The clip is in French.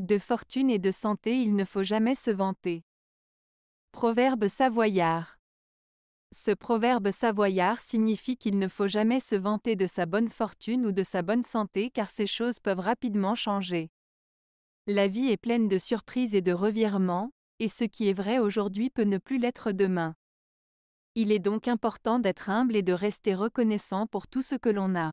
De fortune et de santé il ne faut jamais se vanter. Proverbe savoyard. Ce proverbe savoyard signifie qu'il ne faut jamais se vanter de sa bonne fortune ou de sa bonne santé car ces choses peuvent rapidement changer. La vie est pleine de surprises et de revirements, et ce qui est vrai aujourd'hui peut ne plus l'être demain. Il est donc important d'être humble et de rester reconnaissant pour tout ce que l'on a.